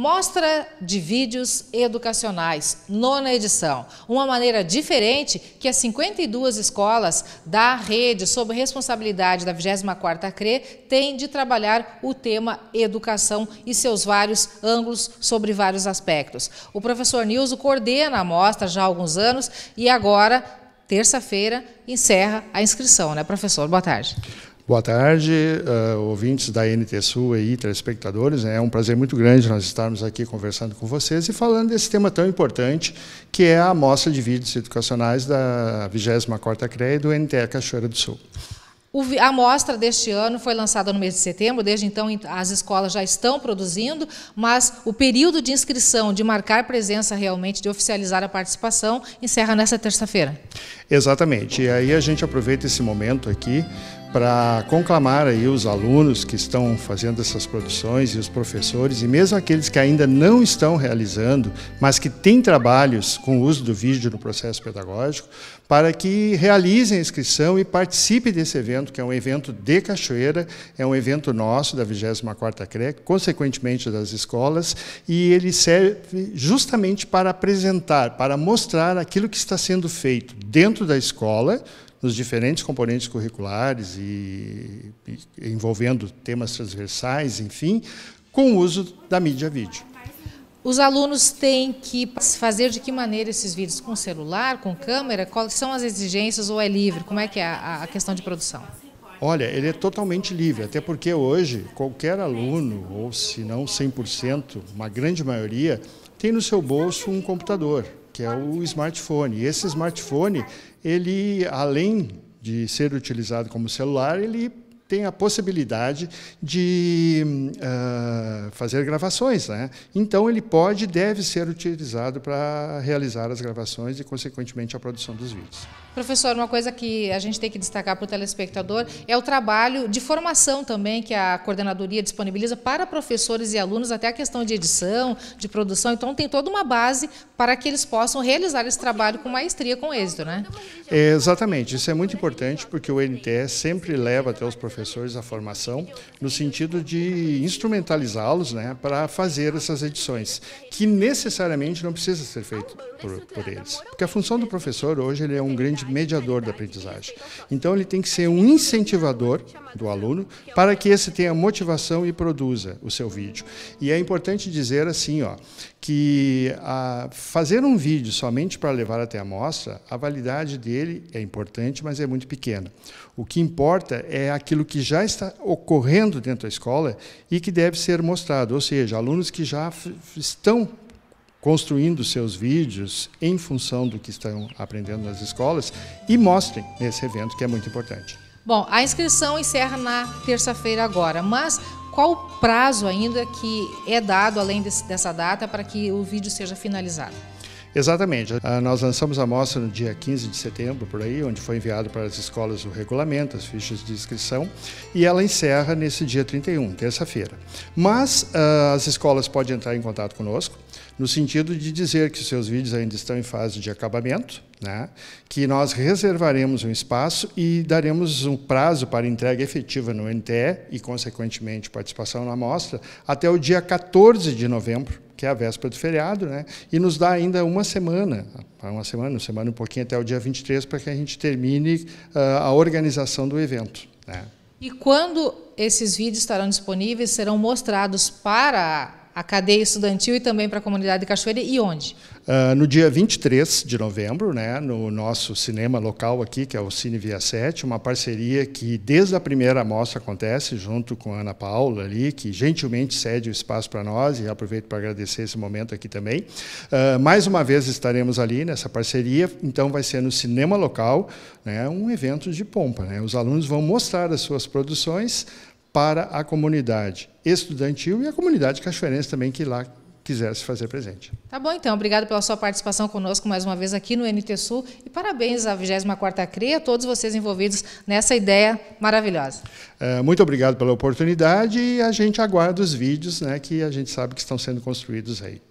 Mostra de vídeos educacionais, nona edição. Uma maneira diferente que as 52 escolas da rede, sob responsabilidade da 24ª CRE, têm de trabalhar o tema educação e seus vários ângulos sobre vários aspectos. O professor Nilso coordena a mostra já há alguns anos e agora, terça-feira, encerra a inscrição, né, professor? Boa tarde. Boa tarde, uh, ouvintes da NTSU e telespectadores. É um prazer muito grande nós estarmos aqui conversando com vocês e falando desse tema tão importante que é a amostra de vídeos educacionais da 24ª CREA do NTE Cachoeira do Sul. A amostra deste ano foi lançada no mês de setembro, desde então as escolas já estão produzindo, mas o período de inscrição, de marcar presença realmente, de oficializar a participação, encerra nesta terça-feira. Exatamente, e aí a gente aproveita esse momento aqui para conclamar aí os alunos que estão fazendo essas produções e os professores e mesmo aqueles que ainda não estão realizando, mas que têm trabalhos com o uso do vídeo no processo pedagógico, para que realizem a inscrição e participem desse evento, que é um evento de Cachoeira, é um evento nosso da 24ª CREC, consequentemente das escolas, e ele serve justamente para apresentar, para mostrar aquilo que está sendo feito dentro da escola, nos diferentes componentes curriculares e, e envolvendo temas transversais, enfim, com o uso da mídia vídeo. Os alunos têm que fazer de que maneira esses vídeos? Com celular, com câmera? Quais são as exigências ou é livre? Como é que é a, a questão de produção? Olha, ele é totalmente livre, até porque hoje qualquer aluno, ou se não 100%, uma grande maioria, tem no seu bolso um computador, que é o smartphone. E esse smartphone, ele além de ser utilizado como celular, ele tem a possibilidade de uh, fazer gravações. Né? Então, ele pode e deve ser utilizado para realizar as gravações e, consequentemente, a produção dos vídeos. Professor, uma coisa que a gente tem que destacar para o telespectador é o trabalho de formação também que a coordenadoria disponibiliza para professores e alunos, até a questão de edição, de produção. Então, tem toda uma base para que eles possam realizar esse trabalho com maestria, com êxito, né? É, exatamente. Isso é muito importante porque o NTE sempre leva até os professores professores a formação, no sentido de instrumentalizá-los né, para fazer essas edições, que necessariamente não precisa ser feito por, por, eles. Porque a função do professor hoje ele é um grande mediador da aprendizagem. Então ele tem que ser um incentivador do aluno para que esse tenha motivação e produza o seu vídeo. E é importante dizer assim, ó, que a, fazer um vídeo somente para levar até a mostra, a validade dele é importante, mas é muito pequena. O que importa é aquilo que já está ocorrendo dentro da escola e que deve ser mostrado, ou seja, alunos que já estão construindo seus vídeos em função do que estão aprendendo nas escolas e mostrem nesse evento que é muito importante. Bom, a inscrição encerra na terça-feira agora, mas qual o prazo ainda que é dado além desse, dessa data para que o vídeo seja finalizado? Exatamente. Ah, nós lançamos a amostra no dia 15 de setembro, por aí, onde foi enviado para as escolas o regulamento, as fichas de inscrição, e ela encerra nesse dia 31, terça-feira. Mas ah, as escolas podem entrar em contato conosco, no sentido de dizer que os seus vídeos ainda estão em fase de acabamento, né? que nós reservaremos um espaço e daremos um prazo para entrega efetiva no NTE e, consequentemente, participação na amostra até o dia 14 de novembro que é a véspera do feriado, né? e nos dá ainda uma semana, uma semana, uma semana um pouquinho até o dia 23, para que a gente termine uh, a organização do evento. Né? E quando esses vídeos estarão disponíveis, serão mostrados para a cadeia estudantil e também para a comunidade de Cachoeira e onde? Uh, no dia 23 de novembro, né, no nosso cinema local aqui, que é o Cine Via 7, uma parceria que desde a primeira mostra acontece, junto com a Ana Paula ali, que gentilmente cede o espaço para nós, e aproveito para agradecer esse momento aqui também. Uh, mais uma vez estaremos ali nessa parceria, então vai ser no cinema local, né, um evento de pompa. Né? Os alunos vão mostrar as suas produções, para a comunidade estudantil e a comunidade cachoeirense também que lá quiser se fazer presente. Tá bom, então. Obrigado pela sua participação conosco mais uma vez aqui no NT Sul e parabéns à 24ª CRE, a todos vocês envolvidos nessa ideia maravilhosa. É, muito obrigado pela oportunidade e a gente aguarda os vídeos né, que a gente sabe que estão sendo construídos aí.